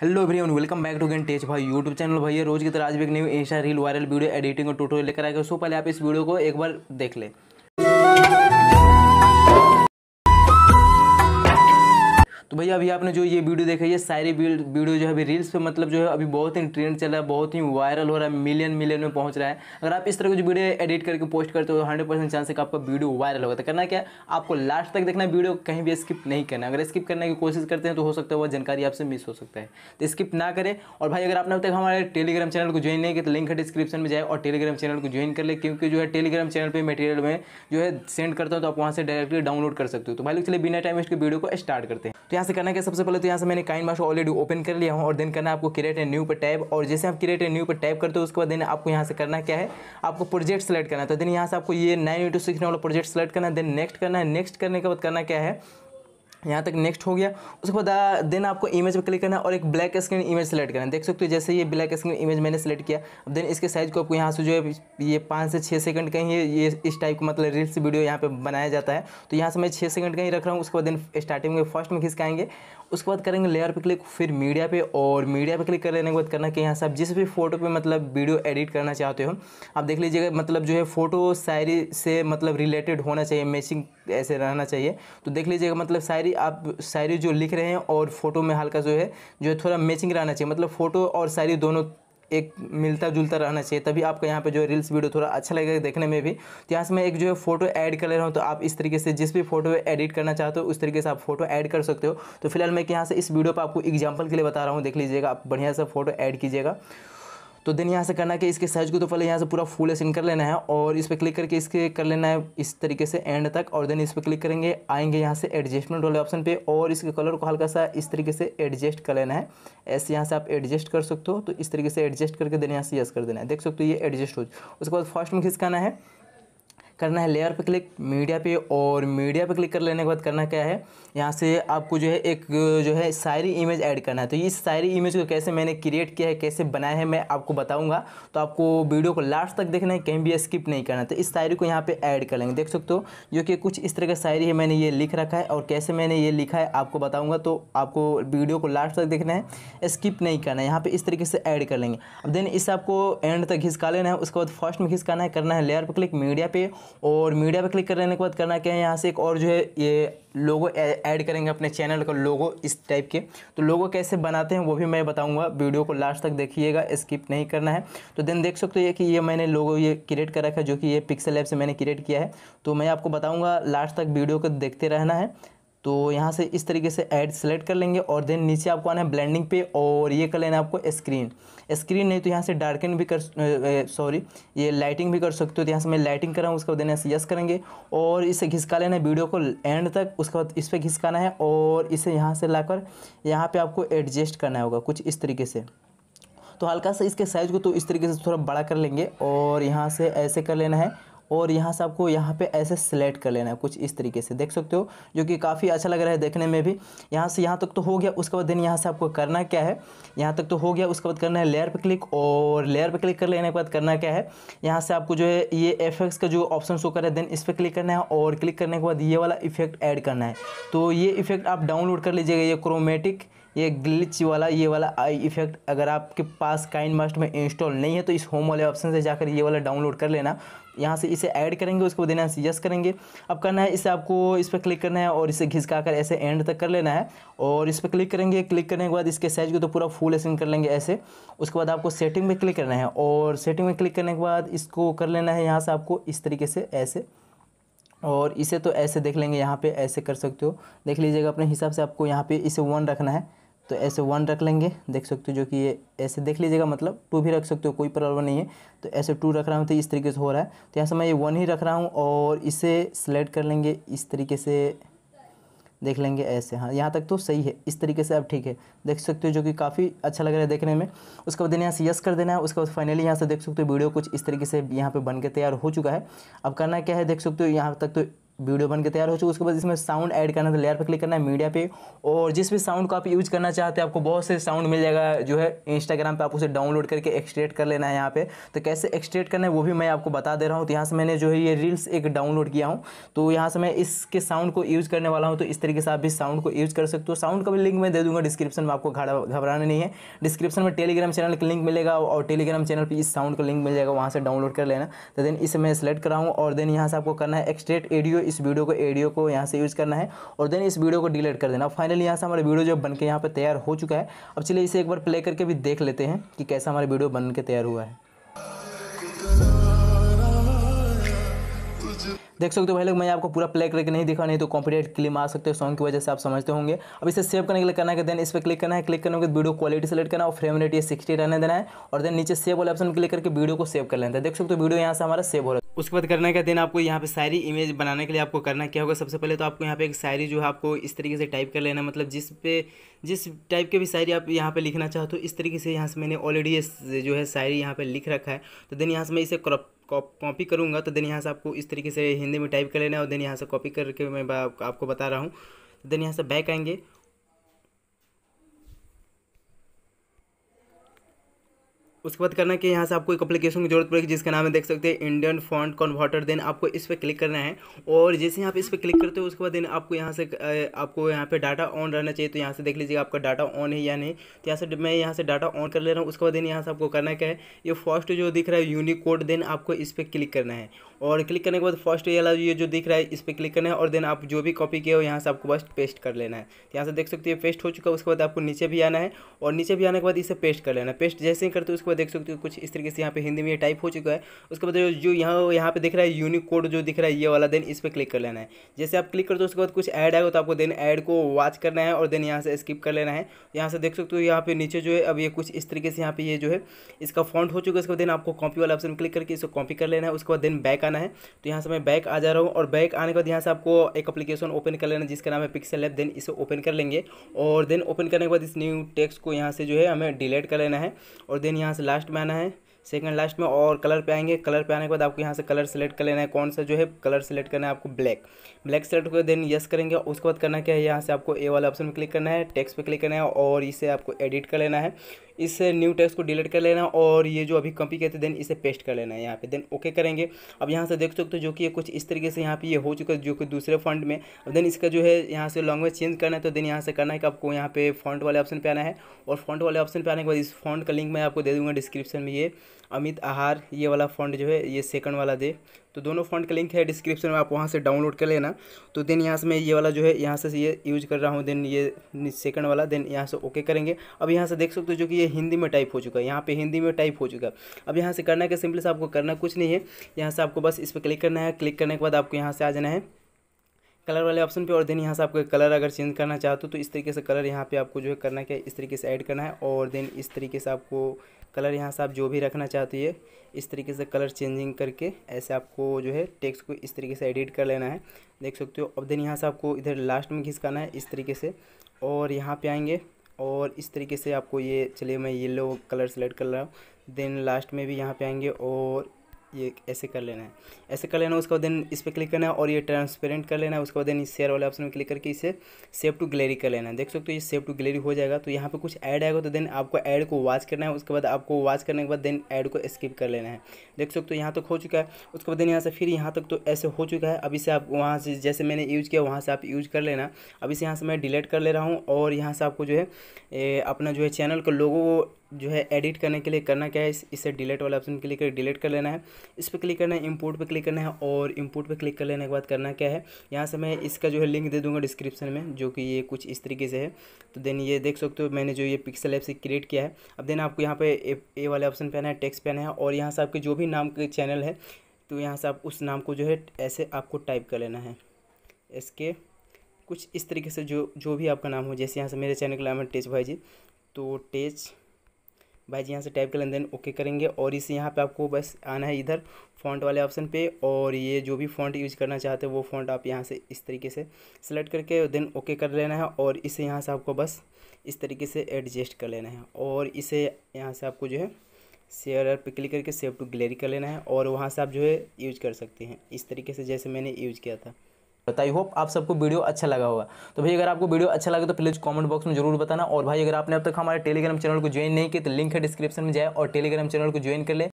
hello everyone welcome back to gain tech भाई YouTube channel भाई रोज की तरह आज भी एक new Asia reel viral video editing और टूटोरियल लेकर आएगा तो सो पहले आप इस वीडियो को एक बार देख लें तो भैया अभी आपने जो ये वीडियो देखा ये सारी वीडियो जो है अभी रील्स पे मतलब जो है अभी बहुत ही ट्रेंड चल रहा है बहुत ही वायरल हो रहा है मिलियन मिलियन में पहुंच रहा है अगर आप इस तरह की वीडियो एडिट करके पोस्ट करते हो तो हंड्रेड चांस है कि आपका वीडियो वायरल होगा तो करना क्या आपको लास्ट तक देखना वीडियो कहीं भी स्किप नहीं करना अगर स्किप करने की कोशिश करते हैं तो हो सकता है वह जानकारी आपसे मिस हो सकता है तो स्किप ना करें और भाई अगर आपने अब तक हमारे टेलीग्राम चैनल को ज्वाइन नहीं किया तो लिंक है डिस्क्रिप्शन में जाए और टेलीग्राम चैनल को ज्वाइन कर ले क्योंकि जो है टेलीग्राम चैनल पर मटेरियल में जो है सेंड करता हूँ तो आप वहाँ से डायरेक्टली डाउनलोड कर सकते हो तो भाई लोग चलिए बिना टाइम इसके वीडियो को स्टार्ट करते हैं तो यहाँ से करना क्या सबसे पहले तो यहाँ से मैंने काइन मास्टर ऑलरेडी ओपन कर लिया हूँ और देन करना आपको क्रिएट एंड न्यू पर टैब और जैसे आप क्रिएट एंड न्यू पर टैप करते हो उसके बाद देन आपको यहाँ से करना क्या है आपको प्रोजेक्ट सेलेक्ट करना है तो देन यहाँ से आपको ये नाइन इंटू सिक्स वाला प्रोजेक्ट सेलेक्ट करना है देन नेक्स्ट करना है नेक्स्ट करने के बाद करना क्या है यहाँ तक नेक्स्ट हो गया उसके बाद देन आपको इमेज पर क्लिक करना है और एक ब्लैक स्क्रीन इमेज सेलेक्ट करना है देख सकते हो जैसे ये ब्लैक स्क्रीन इमेज मैंने सेलेक्ट किया देन इसके साइज़ को आपको यहाँ से जो है ये पाँच से छः सेकंड कहीं ये इस टाइप का मतलब रील्स वीडियो यहाँ पे बनाया जाता है तो यहाँ से मैं छः सेकंड कहीं रख रहा हूँ उसके बाद देन स्टार्टिंग में फर्स्ट में खिसकाएंगे उसके बाद करेंगे लेयर पर क्लिक फिर मीडिया पे और मीडिया पे क्लिक कर लेने के बाद करना कि यहाँ से आप जिस भी फोटो पे मतलब वीडियो एडिट करना चाहते हो आप देख लीजिएगा मतलब जो है फ़ोटो शायरी से मतलब रिलेटेड होना चाहिए मैचिंग ऐसे रहना चाहिए तो देख लीजिएगा मतलब शायरी आप शायरी जो लिख रहे हैं और फ़ोटो में हल्का जो है जो है थोड़ा मैचिंग रहना चाहिए मतलब फ़ोटो और शायरी दोनों एक मिलता जुलता रहना चाहिए तभी आपको यहाँ पे जो है रील्स वीडियो थोड़ा अच्छा लगेगा देखने में भी तो यहाँ से मैं एक जो है फोटो ऐड कर ले रहा हूँ तो आप इस तरीके से जिस भी फोटो एडिट करना चाहते हो उस तरीके से आप फोटो ऐड कर सकते हो तो फिलहाल मैं यहाँ से इस वीडियो पर आपको एग्जाम्पल के लिए बता रहा हूँ देख लीजिएगा आप बढ़िया सा फोटो ऐड कीजिएगा तो देन यहाँ से करना कि इसके साइज को तो पहले यहाँ से पूरा फुल स्क्रीन कर लेना है और इस पर क्लिक करके इसके कर लेना है इस तरीके से एंड तक और देन इस पर क्लिक करेंगे आएंगे यहाँ से एडजस्टमेंट वाले ऑप्शन पे और इसके कलर को हल्का सा इस तरीके से एडजस्ट कर लेना है ऐसे यहाँ से आप एडजस्ट कर सकते हो तो इस तरीके से एडजस्ट करके देन यहाँ से यस कर देना है देख सकते हो ये एडजस्ट हो उसके बाद फर्स्ट में खिसकाना है करना है लेयर पे क्लिक मीडिया पे और मीडिया पे क्लिक कर लेने के बाद करना क्या है यहाँ से आपको जो है एक जो है सायरी इमेज ऐड करना है तो इस सायरी इमेज को कैसे मैंने क्रिएट किया है कैसे बनाया है मैं आपको बताऊँगा तो आपको वीडियो को लास्ट तक देखना है कहीं भी स्किप नहीं करना तो इस शायरी को यहाँ पर ऐड कर लेंगे देख सकते हो जो कि कुछ इस तरह का शायरी है मैंने ये लिख रखा है और कैसे मैंने ये लिखा है आपको बताऊँगा तो आपको वीडियो को लास्ट तक देखना है स्किप नहीं करना है यहाँ पर इस तरीके से ऐड कर लेंगे अब देन इसे आपको एंड तक घिसका लेना है उसके बाद फर्स्ट में घिसकाना है करना है लेयर पर क्लिक मीडिया पे और मीडिया पर क्लिक करने के बाद करना क्या है यहाँ से एक और जो है ये लोगो ऐड करेंगे अपने चैनल का लोगो इस टाइप के तो लोगो कैसे बनाते हैं वो भी मैं बताऊंगा वीडियो को लास्ट तक देखिएगा स्किप नहीं करना है तो देन देख सकते हो कि ये मैंने लोगो ये क्रिएट कर रखा है जो कि ये पिक्सल ऐप से मैंने क्रिएट किया है तो मैं आपको बताऊँगा लास्ट तक वीडियो को देखते रहना है तो यहाँ से इस तरीके से ऐड सेलेक्ट कर लेंगे और देन नीचे आपको आना है ब्लेंडिंग पे और ये कर लेना है आपको स्क्रीन स्क्रीन नहीं तो यहाँ से डार्कन भी कर सॉरी ये लाइटिंग भी कर सकते हो तो यहाँ से मैं लाइटिंग कराऊँ उसके बाद देना से यस करेंगे और इसे घिसका लेना है वीडियो को एंड तक उसके बाद इस पर घिसकाना है और इसे यहाँ से ला कर यहाँ पर आपको एडजस्ट करना होगा कुछ इस तरीके से तो हल्का सा इसके साइज़ को तो इस तरीके से थोड़ा बड़ा कर लेंगे और यहाँ से ऐसे कर लेना है और यहाँ से आपको यहाँ पे ऐसे सेलेक्ट कर लेना है कुछ इस तरीके से देख सकते हो जो कि काफ़ी अच्छा लग रहा है देखने में भी यहाँ से यहाँ तक तो हो गया उसके बाद देन यहाँ से आपको करना क्या है यहाँ तक तो हो गया उसके बाद करना है लेयर पर क्लिक और लेयर पर क्लिक कर लेने के बाद करना क्या है यहाँ से आपको जो है ये इफेक्ट्स का जो ऑप्शन शो कर रहा है देन इस पर क्लिक करना है और क्लिक करने के बाद ये वाला इफेक्ट ऐड करना है तो ये इफेक्ट आप डाउनलोड कर लीजिएगा ये क्रोमेटिक ये ग्लिच वाला ये वाला आई इफेक्ट अगर आपके पास काइन मास्ट में इंस्टॉल नहीं है तो इस होम वाले ऑप्शन से जाकर ये वाला डाउनलोड कर लेना यहाँ से इसे ऐड करेंगे उसके बाद देना है यस करेंगे अब करना है इसे आपको इस पर क्लिक करना है और इसे घिसका कर ऐसे एंड तक कर लेना है और इस पर क्लिक करेंगे क्लिक करने के बाद इसके साइज को तो पूरा फुल स्क्रीन कर लेंगे ऐसे उसके बाद आपको सेटिंग में क्लिक करना है और सेटिंग में क्लिक करने के बाद इसको कर लेना है यहाँ से आपको इस तरीके से ऐसे और इसे तो ऐसे देख लेंगे यहाँ पे ऐसे कर सकते हो देख लीजिएगा अपने हिसाब से आपको यहाँ पे इसे वन रखना है तो ऐसे वन रख लेंगे देख सकते हो जो कि ये ऐसे देख लीजिएगा मतलब टू भी रख सकते हो कोई प्रॉब्लम नहीं है तो ऐसे टू रख रहा हूँ तो इस तरीके से हो रहा है तो यहाँ से मैं ये वन ही रख रहा हूँ और इसे सेलेक्ट कर लेंगे इस तरीके से देख लेंगे ऐसे हाँ यहाँ तक तो सही है इस तरीके से अब ठीक है देख सकते हो जो कि काफ़ी अच्छा लग रहा है देखने में उसके बाद यहाँ से यस कर देना है उसके बाद फाइनली यहाँ से देख सकते हो वीडियो कुछ इस तरीके से यहाँ पे बन के तैयार हो चुका है अब करना क्या है देख सकते हो यहाँ तक तो वीडियो बनकर तैयार हो चुका उसके बाद इसमें साउंड ऐड करना है तो लेयर पर क्लिक करना है मीडिया पे और जिस भी साउंड को आप यूज़ करना चाहते हैं आपको बहुत से साउंड मिल जाएगा जो है इंस्टाग्राम पे आप उसे डाउनलोड करके एक्सट्रेट कर लेना है यहाँ पे तो कैसे एक्सट्रेट करना है वो भी मैं आपको बता दे रहा हूँ तो यहाँ से मैंने जो है ये रील्स एक डाउनलोड किया हूँ तो यहाँ से मैं इसके साउंड को यूज़ करने वाला हूँ तो इस तरीके से आप भी साउंड को यूज़ कर सकते हो साउंड का भी लिंक मैं दे दूँगा डिस्क्रिप्शन में आपको घबराना नहीं है डिस्क्रिप्शन में टेलीग्राम चैनल का लिंक मिलेगा और टेलीग्राम चैनल पर इस साउंड का लिंक मिल जाएगा वहाँ से डाउनलोड कर लेना तो देन इसे मैं सेलेक्ट कराऊँ और देन यहाँ से आपको करना है एक्सट्रेट एडियो इस वीडियो को एडियो को यहाँ से यूज़ करना है और देन इस वीडियो को डिलीट कर देना फाइनली यहाँ से हमारा वीडियो जो बन के यहाँ पर तैयार हो चुका है अब चलिए इसे एक बार प्ले करके भी देख लेते हैं कि कैसा हमारा वीडियो बन के तैयार हुआ है देख सकते हो भाई लोग मैं आपको पूरा प्ले करके नहीं दिखा नहीं तो कॉम्पिटेट क्लिम आ सकते हो सॉन्ग की वजह से आप समझते होंगे अब इसे सेव करने के लिए करना है कि देन इस पर क्लिक करना है क्लिक करने के वीडियो क्वालिटी सेलेक्ट करना और फ्रेम रेट ये सिक्सटी रहने देना है और देन नीचे सेव वाले ऑप्शन क्लिक करके वीडियो को सेव कर लेना है देख सकते हो वीडियो यहाँ से हमारा सेव हो रहा है उसके बाद करना क्या देना आपको यहाँ पे शायरी इमेज बनाने के लिए आपको करना क्या होगा सबसे पहले तो आपको यहाँ पे एक शायरी जो है आपको इस तरीके से टाइप कर लेना मतलब जिस पे जिस टाइप के भी शायरी आप यहाँ पे लिखना चाहो तो इस तरीके से यहाँ से मैंने ऑलरेडी ये जो है शायरी यहाँ पे लिख रखा है तो देन यहाँ से मैं इसे कॉपी करूँगा तो देन यहाँ से आपको इस तरीके से हिंदी में टाइप कर लेना है और देन यहाँ से कॉपी करके मैं आपको बता रहा हूँ तो देन यहाँ से बैक आएंगे उसके बाद करना कि यहाँ से आपको एक एप्लीकेशन की जरूरत पड़ेगी जिसका नाम है देख सकते हैं इंडियन फॉन्ट कन्वर्टर देन आपको इस पर क्लिक करना है और जैसे यहाँ पे इस पर क्लिक करते हो उसके बाद देन आपको यहाँ से आपको यहाँ पे डाटा ऑन रहना चाहिए तो यहाँ से देख लीजिएगा आपका डाटा ऑन है या नहीं तो यहाँ से मैं यहाँ से डाटा ऑन कर ले रहा हूँ उसके बाद देन यहाँ से आपको करना क्या है ये फर्स्ट जो दिख रहा है यूनिक कोड देन आपको इस पर क्लिक करना है और क्लिक करने के बाद फर्स्ट ये ये जो दिख रहा है इस पर क्लिक करना है और देन आप जो भी कॉपी किया हो यहाँ से आपको बस पेस्ट कर लेना है तो यहाँ से देख सकते हो पेस्ट हो चुका है उसके बाद आपको नीचे भी आना है और नीचे भी आने के बाद इसे पेस्ट कर लेना है पेस्ट जैसे ही करते हो उसके उसके बाद देख सकते हो कुछ इस तरीके से यहाँ पे हिंदी में टाइप हो चुका है उसके बाद मतलब जो यहाँ यहाँ पे दिख रहा है यूनिक कोड जो दिख रहा है ये वाला देन इस पर क्लिक कर लेना है जैसे आप क्लिक करते हो उसके बाद कुछ ऐड आएगा तो आपको देन ऐड को वॉच करना है और देन यहाँ से स्किप कर लेना है यहाँ से देख सकते हो यहाँ पे नीचे जो है अब ये कुछ इस तरीके से यहाँ पे ये जो है इसका फॉन्ट हो चुका है उसके बाद देन आपको कॉपी वाला ऑप्शन क्लिक करके इसको कॉपी कर लेना है उसके बाद देन बैक आना है तो यहाँ से मैं बैक आ जा रहा हूँ और बैक आने के बाद यहाँ से आपको एक अपलीकेशन ओपन कर लेना है जिसका नाम है पिक्सल एप देन इसे ओपन कर लेंगे और देन ओपन करने के बाद इस न्यू टेक्स्ट को यहाँ से जो है हमें डिलीट कर लेना है और देन यहाँ से लास्ट में आना है सेकंड लास्ट में और कलर पे आएंगे कलर पे आने के बाद आपको यहाँ से कलर सेलेक्ट कर लेना है कौन सा जो है कलर सेलेक्ट करना है आपको ब्लैक ब्लैक सेलेक्ट कर देन यस करेंगे उसके बाद करना क्या है यहाँ से आपको ए वाला ऑप्शन में क्लिक करना है टेक्स्ट पे क्लिक करना है और इसे आपको एडिट कर लेना है इस न्यू टेक्स्ट को डिलीट कर लेना और ये जो अभी कॉपी कहते हैं देन इसे पेस्ट कर लेना है यहाँ पे देन ओके करेंगे अब यहाँ से देख सकते हो जो कि कुछ इस तरीके से यहाँ पे ये हो चुका है जो कि दूसरे फंड में देन इसका जो है यहाँ से लैंग्वेज चेंज करना है तो देन यहाँ से करना है कि आपको यहाँ पे फॉन्ट वाले ऑप्शन पे आना है और फॉन्ट वाले ऑप्शन पे आने के बाद इस फॉन्ट का लिंक मैं आपको दे दूँगा डिस्क्रिप्शन में ये अमित आहार ये वाला फॉन्ट जो है ये सेकंड वाला दे तो दोनों फॉन्ट का लिंक है डिस्क्रिप्शन में आप वहाँ से डाउनलोड कर लेना तो देन यहाँ से मैं ये वाला जो है यहाँ से ये यूज कर रहा हूँ देन ये सेकंड वाला देन यहाँ से ओके करेंगे अब यहाँ से देख सकते हो जो कि ये हिंदी में टाइप हो चुका है यहाँ पे हिंदी में टाइप हो चुका है अब यहाँ से करना क्या सिंपल से आपको करना कुछ नहीं है यहाँ से आपको बस इस पर क्लिक करना है क्लिक करने के बाद आपको यहाँ से आ जाना है कलर वाले ऑप्शन पे और देन यहाँ से आपको कलर अगर चेंज करना चाहते हो तो, तो इस तरीके से कलर यहाँ पे आपको जो है करना क्या इस तरीके से ऐड करना है और देन इस तरीके से आपको कलर यहाँ से आप जो भी रखना चाहते हो इस तरीके से कलर चेंजिंग करके ऐसे आपको जो है टेक्स्ट को इस तरीके से एडिट कर लेना है देख सकते हो अब देन यहाँ से आपको इधर लास्ट में घिसकाना है इस तरीके से और यहाँ पर आएँगे और इस तरीके से आपको ये चलिए मैं येलो कलर सेलेक्ट कर रहा हूँ देन लास्ट में भी यहाँ पर आएंगे और ये ऐसे कर लेना है ऐसे कर लेना है उसके बाद देन इस पर क्लिक करना है और ये ट्रांसपेरेंट कर लेना है उसके बाद देन इस शेयर वाले ऑप्शन में क्लिक करके इसे सेव टू गैलरी कर लेना है देख सकते हो तो ये सेव टू गैलरी हो जाएगा तो यहाँ पे कुछ ऐड आएगा तो देन आपको ऐड को वॉच करना है उसके बाद आपको वॉच करने के बाद देन ऐड को स्किप कर लेना है देख सकते हो तो यहाँ तक हो चुका है उसके बाद देन यहाँ से फिर यहाँ तक तो ऐसे हो चुका है अभी से आप वहाँ से जैसे मैंने यूज़ किया वहाँ से आप यूज कर लेना अभी से यहाँ से मैं डिलीट कर ले रहा हूँ और यहाँ से आपको जो है अपना जो है चैनल का को जो है एडिट करने के लिए करना क्या है इसे डिलीट वाला ऑप्शन क्लिक कर डिलीट कर लेना है इस पर क्लिक करना है इम्पोर्ट पे क्लिक करना है और इंपोर्ट पे क्लिक कर लेने के बाद करना क्या है यहाँ से मैं इसका जो है लिंक दे दूंगा डिस्क्रिप्शन में जो कि ये कुछ इस तरीके से है तो देन ये देख सकते हो मैंने जो ये पिक्सल ऐप से क्रिएट किया है अब देन आपको यहाँ पर ए वाले ऑप्शन पहना है टेक्स पहना है और यहाँ से आपके जो भी नाम के चैनल है तो यहाँ से आप उस नाम को जो है ऐसे आपको टाइप कर लेना है इसके कुछ इस तरीके से जो जो भी आपका नाम हो जैसे यहाँ से मेरे चैनल का नाम है टेच भाई जी तो टेच भाई जी यहाँ से टाइप कर लेन देन ओके करेंगे और इसे यहाँ पे आपको बस आना है इधर फॉन्ट वाले ऑप्शन पे और ये जो भी फॉन्ट यूज करना चाहते हैं वो फॉन्ट आप यहाँ से इस तरीके से सेलेक्ट करके देन ओके कर लेना है और इसे यहाँ से आपको बस इस तरीके से एडजस्ट कर लेना है और इसे यहाँ से आपको जो है शेयर पे क्लिक करके सेव टू गैलरी कर लेना है और वहाँ से आप जो है यूज कर सकते हैं इस तरीके से जैसे मैंने यूज किया था तो आई होप आप सबको वीडियो अच्छा लगा होगा तो भाई अगर आपको वीडियो अच्छा लगे तो प्लीज़ कमेंट बॉक्स में जरूर बताना और भाई अगर आपने अब तक हमारे टेलीग्राम चैनल को ज्वाइन नहीं किया तो लिंक है डिस्क्रिप्शन में जाए और टेलीग्राम चैनल को ज्वाइन कर ले